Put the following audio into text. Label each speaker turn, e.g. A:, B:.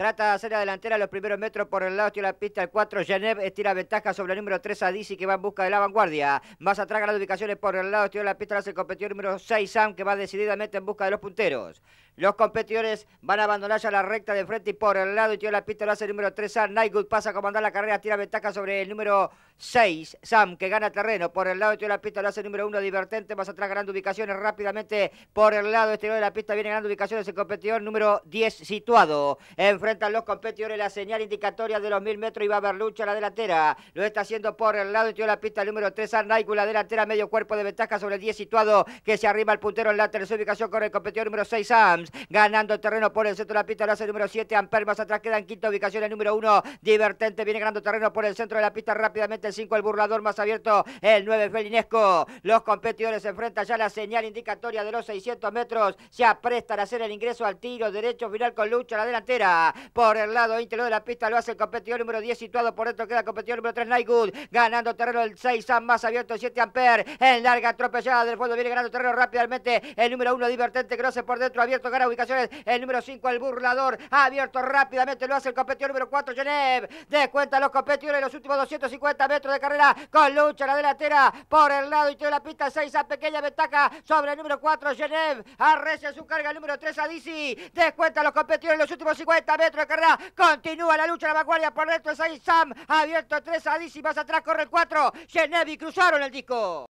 A: Trata de hacer la delantera los primeros metros por el lado de la pista. El 4, Genev estira ventaja sobre el número 3, a Adisi, que va en busca de la vanguardia. Más atrás, las ubicaciones por el lado de la pista. hace el competidor número 6, Sam, que va decididamente en busca de los punteros. Los competidores van a abandonar ya la recta de frente y por el lado de la pista lo hace el número 3, a Nightwood pasa a comandar la carrera, tira ventaja sobre el número 6, Sam, que gana terreno. Por el lado de la pista lo hace el número 1, Divertente. Más atrás, ganando ubicaciones rápidamente. Por el lado exterior de la pista viene ganando ubicaciones el competidor número 10, situado. frente. Enfrentan los competidores la señal indicatoria de los mil metros y va a haber lucha a la delantera. Lo está haciendo por el lado ...y tiene la pista número 3, Arnaicu. La delantera, medio cuerpo de ventaja sobre el 10 situado que se arriba al puntero en la tercera ubicación con el competidor número 6, Sams. Ganando terreno por el centro de la pista, ...la hace el número 7, Amper. Más atrás queda en quinta ubicación el número 1, Divertente. Viene ganando terreno por el centro de la pista rápidamente el 5, el burlador más abierto, el 9, Felinesco. Los competidores enfrentan ya la señal indicatoria de los 600 metros. Se aprestan a hacer el ingreso al tiro derecho final con lucha a la delantera por el lado interior de la pista lo hace el competidor número 10 situado por dentro queda el competidor número 3 Nightwood ganando terreno el 6 a más abierto 7 Ampere en larga atropellada del fondo viene ganando terreno rápidamente el número 1 Divertente Croce por dentro abierto gana ubicaciones el número 5 el Burlador abierto rápidamente lo hace el competidor número 4 Genev descuenta los competidores los últimos 250 metros de carrera con lucha la delantera por el lado interior de la pista 6 a pequeña ventaja sobre el número 4 Genev arrecia su carga el número 3 Adisi descuenta los competidores los últimos 50 metros metro de carrera. Continúa la lucha de la vanguardia. Por dentro es ahí Sam. Abierto 3 a 10 y más atrás corre el 4. Genevi cruzaron el disco.